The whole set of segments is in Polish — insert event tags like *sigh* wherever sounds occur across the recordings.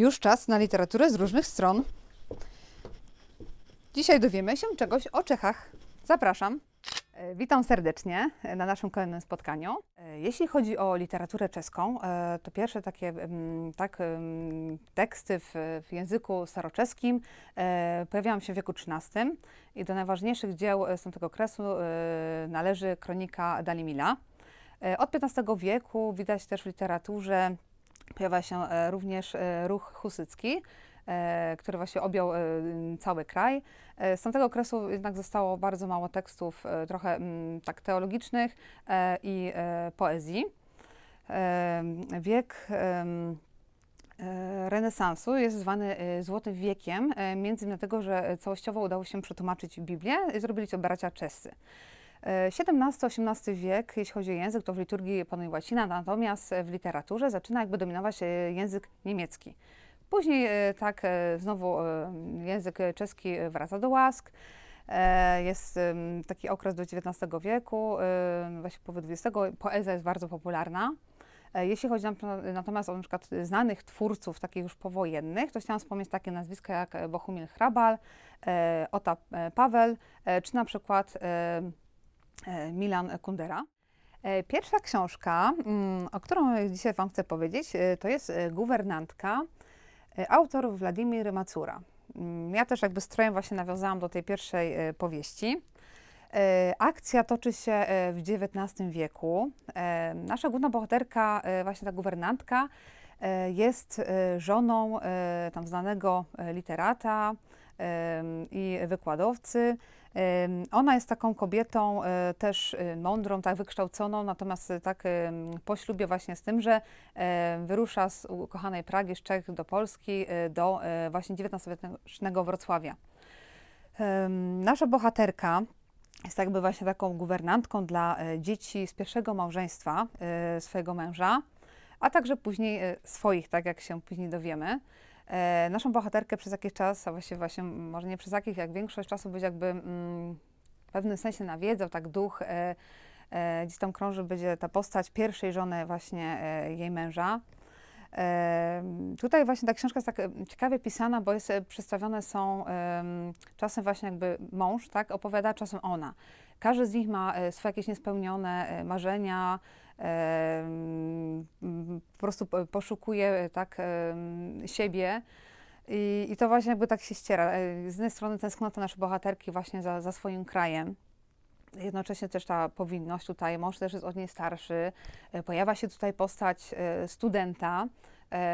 Już czas na literaturę z różnych stron. Dzisiaj dowiemy się czegoś o Czechach. Zapraszam. E, witam serdecznie e, na naszym kolejnym spotkaniu. E, jeśli chodzi o literaturę czeską, to pierwsze takie tak, teksty w, w języku staroczeskim pojawiają się w wieku XIII i do najważniejszych dzieł z tamtego okresu należy kronika Dalimila. Od XV wieku widać też w literaturze pojawia się e, również e, ruch husycki, e, który właśnie objął cały kraj. Z tamtego okresu jednak zostało bardzo mało tekstów, trochę mm, tak teologicznych i poezji. Wiek renesansu jest zwany Złotym Wiekiem, między innymi dlatego, że całościowo udało się przetłumaczyć Biblię i zrobili to bracia czescy. XVII-XVIII e, wiek, jeśli chodzi o język, to w liturgii panuje łacina, natomiast w literaturze zaczyna jakby dominować e, język niemiecki. Później e, tak znowu język czeski wraca do łask. Jest taki okres do XIX wieku, właśnie połowy XX, poezja jest bardzo popularna. Jeśli chodzi natomiast o na przykład znanych twórców, takich już powojennych, to chciałam wspomnieć takie nazwiska jak Bohumil Hrabal, Ota Paweł, czy na przykład E, Milan Kundera. E, pierwsza książka, mm, o którą dzisiaj Wam chcę powiedzieć, e, to jest Guwernantka, autor Wladimir Macura. Mm, ja też jakby strojem właśnie nawiązałam do tej pierwszej powieści. Akcja toczy się w XIX wieku. Nasza główna bohaterka, właśnie ta guwernantka, jest żoną tam znanego literata, i wykładowcy. Ona jest taką kobietą e, też e, mądrą, tak wykształconą, natomiast e, tak po ślubie właśnie z tym, że wyrusza z ukochanej Pragi, z Czech do Polski, do właśnie XIX-wiecznego Wrocławia. Nasza bohaterka jest jakby właśnie taką guwernantką dla dzieci z pierwszego małżeństwa swojego męża, a także później swoich, tak jak się później dowiemy. E, naszą bohaterkę przez jakiś czas, a właściwie właśnie może nie przez jakiś, jak większość czasu być jakby mm, w pewnym sensie nawiedzał tak duch, e, e, gdzieś tam krąży będzie ta postać pierwszej żony właśnie jej męża. tutaj właśnie ta książka jest tak ciekawie pisana, bo jest, przedstawione są czasem właśnie jakby mąż, tak, opowiada czasem ona. Każdy z nich ma swoje jakieś niespełnione marzenia, po prostu poszukuje e, tak siebie. I, I, to właśnie jakby tak się ściera. E, z jednej strony tęsknota naszej bohaterki właśnie za, za swoim krajem, jednocześnie też ta powinność tutaj, mąż też jest od niej starszy, e, pojawia się tutaj postać studenta,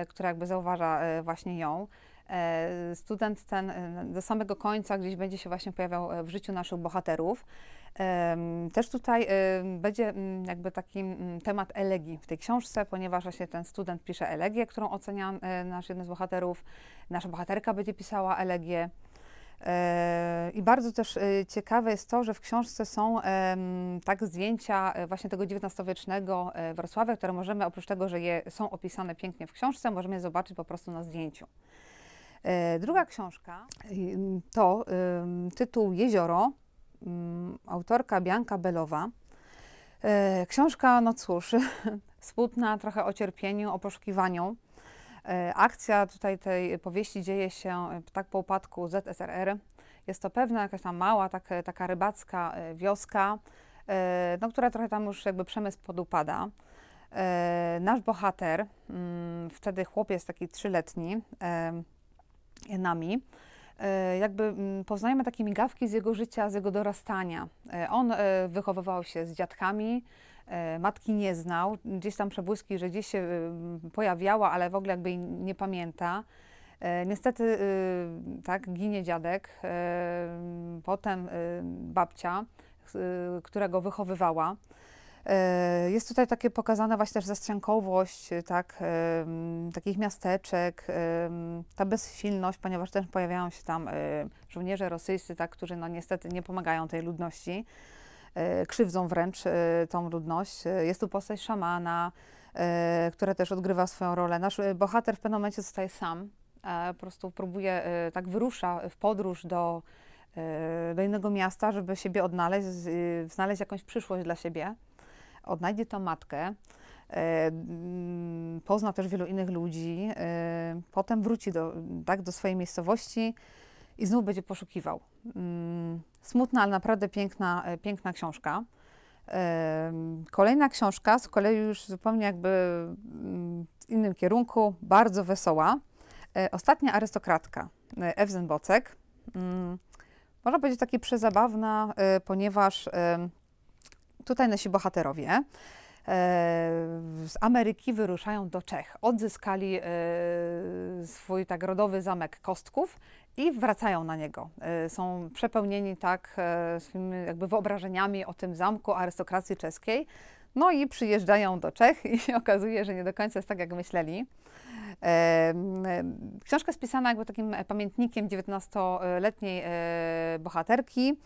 która jakby zauważa właśnie ją. E, student ten e, do samego końca gdzieś będzie się właśnie pojawiał e, w życiu naszych bohaterów. Też tutaj będzie mm, jakby taki mm, temat elegii w tej książce, ponieważ właśnie ten student pisze elegię, którą ocenia nasz jeden z bohaterów. Nasza bohaterka będzie pisała elegię. I bardzo też ciekawe jest to, że w książce są tak zdjęcia właśnie tego XIX-wiecznego Wrocławia, które możemy oprócz tego, że je są opisane pięknie w książce, możemy je zobaczyć po prostu na zdjęciu. E, druga książka to tytuł Jezioro, autorka Bianka Belowa. E, książka, no cóż, *laughs* smutna, trochę o cierpieniu, o poszukiwaniu. E, akcja tutaj tej powieści dzieje się tak po upadku ZSRR. Jest to pewna jakaś tam mała, tak, taka rybacka wioska, no, która trochę tam już jakby przemysł podupada. Nasz bohater, mm, wtedy chłopiec taki trzyletni, nami e, jakby mm, poznajemy takie migawki z jego życia, z jego dorastania. E, on e, wychowywał się z dziadkami, matki nie znał, gdzieś tam przebłyski, że gdzieś się mm, pojawiała, ale w ogóle jakby nie pamięta. Niestety, y, tak, ginie dziadek, potem y, babcia, y, która go wychowywała. E, jest tutaj takie pokazana właśnie też zastrzenkowość y, tak, takich miasteczek, ta bezsilność, ponieważ też pojawiają się tam y, żołnierze rosyjscy, tak, którzy no niestety nie pomagają tej ludności, e, krzywdzą wręcz e, tą ludność. Jest tu postać szamana, która też odgrywa swoją rolę. Nasz bohater w pewnym momencie zostaje sam, po prostu próbuje, tak wyrusza w podróż do do innego miasta, żeby siebie odnaleźć, znaleźć jakąś przyszłość dla siebie odnajdzie tą matkę, e, mm, pozna też wielu innych ludzi, e, potem wróci do, tak, do swojej miejscowości i znów będzie poszukiwał. Mm, smutna, ale naprawdę piękna, e, piękna książka. Kolejna książka, z kolei już zupełnie jakby mm, w innym kierunku, bardzo wesoła. Ostatnia arystokratka, Ewzen Bocek. Można powiedzieć taki przezabawna, ponieważ Tutaj nasi bohaterowie e, z Ameryki wyruszają do Czech. Odzyskali e, swój tak rodowy zamek kostków i wracają na niego. E, są przepełnieni tak swoimi jakby wyobrażeniami o tym zamku arystokracji czeskiej. No i przyjeżdżają do Czech i się *laughs* okazuje, że nie do końca jest tak, jak myśleli. Książka jest pisana jakby takim pamiętnikiem 19-letniej bohaterki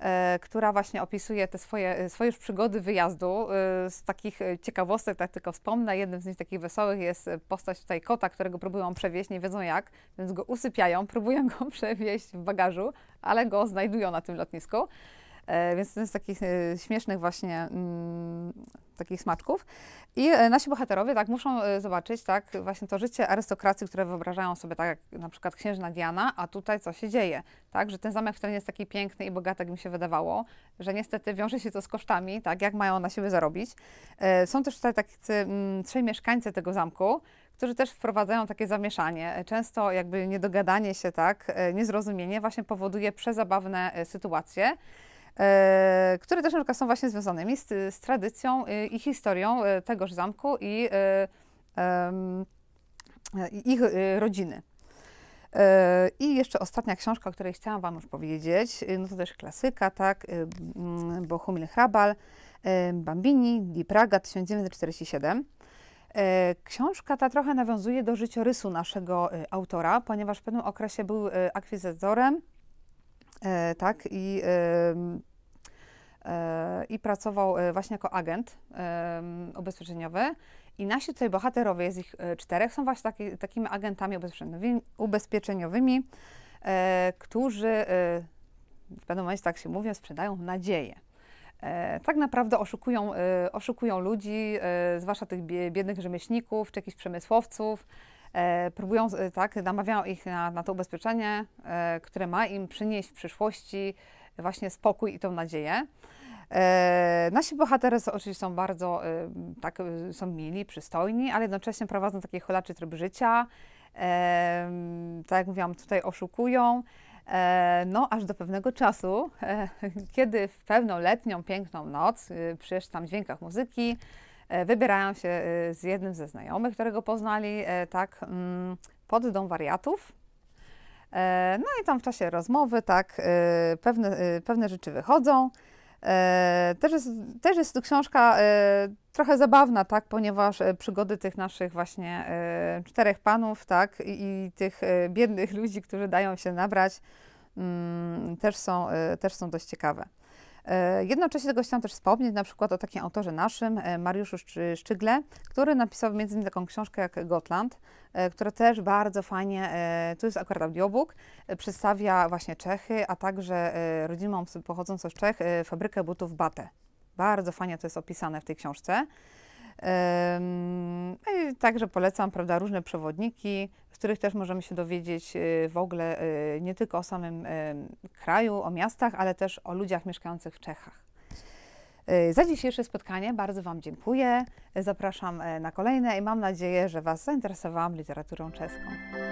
E, która właśnie opisuje te swoje, e, swoje już przygody wyjazdu. E, z takich ciekawostek, tak tylko wspomnę, jednym z nich takich wesołych jest postać tutaj kota, którego próbują przewieźć, nie wiedzą jak, więc go usypiają, próbują go *laughs* przewieźć w bagażu, ale go znajdują na tym lotnisku. E, więc to jest z takich e, śmiesznych właśnie mm, takich smaczków. I e, nasi bohaterowie tak muszą zobaczyć tak właśnie to życie arystokracji, które wyobrażają sobie tak jak na przykład księżna Diana, a tutaj co się dzieje, tak, że ten zamek wcale nie jest taki piękny i bogaty, jak mi się wydawało, że niestety wiąże się to z kosztami, tak, jak mają na siebie zarobić. Są też tutaj tacy mm, trzej mieszkańcy tego zamku, którzy też wprowadzają takie zamieszanie. Często jakby niedogadanie się, tak, niezrozumienie właśnie powoduje przezabawne sytuacje. E, które też na przykład są właśnie związane z, z tradycją e, i historią e, tegoż zamku i ich rodziny. I jeszcze ostatnia książka, o której chciałam Wam już powiedzieć, no to też klasyka, tak, mm, Bohumil Hrabal, Bambini di Praga 1947. Książka ta trochę nawiązuje do życiorysu naszego autora, ponieważ w pewnym okresie był akwizytorem tak? I e, i pracował e, właśnie jako agent ubezpieczeniowy. I nasi tutaj bohaterowie, z ich e, czterech, są właśnie taki, takimi agentami ubezpieczeniowymi, ubezpieczeniowymi którzy w pewnym momencie, tak się mówi, sprzedają nadzieję. Tak naprawdę oszukują, oszukują ludzi, zwłaszcza tych biednych rzemieślników czy jakichś przemysłowców, E, próbują, e, tak, namawiają ich na, na to ubezpieczenie, e, które ma im przynieść w przyszłości właśnie spokój i tą nadzieję. nasi bohaterzy oczywiście są bardzo, tak, są mili, przystojni, ale jednocześnie prowadzą taki holaczy tryb życia. tak jak mówiłam, tutaj oszukują. no, aż do pewnego czasu, *laughs* kiedy w pewną letnią, piękną noc, e, przy tam dźwiękach muzyki, E, wybierają się e, z jednym ze znajomych, którego poznali, e, tak, mm, pod dom wariatów. No i tam w czasie rozmowy, tak, pewne, pewne rzeczy wychodzą. Też jest, też jest to książka trochę zabawna, tak, ponieważ przygody tych naszych właśnie czterech panów, tak, i, i tych biednych ludzi, którzy dają się nabrać, mm, też są, też są dość ciekawe. E, jednocześnie tego chciałam też wspomnieć na przykład o takim autorze naszym, e, Mariuszu Szczygle, który napisał między innymi taką książkę jak Gotland, e, która też bardzo fajnie, to jest akurat audiobook, przedstawia właśnie Czechy, a także rodzimą pochodzącą z Czech fabrykę butów Bate. Bardzo fajnie to jest opisane w tej książce. No także polecam prawda, różne przewodniki, z których też możemy się dowiedzieć y, w ogóle y, nie tylko o samym kraju, o miastach, ale też o ludziach mieszkających w Czechach. Y, za dzisiejsze spotkanie bardzo Wam dziękuję. Zapraszam e, na kolejne i mam nadzieję, że Was zainteresowałam literaturą czeską.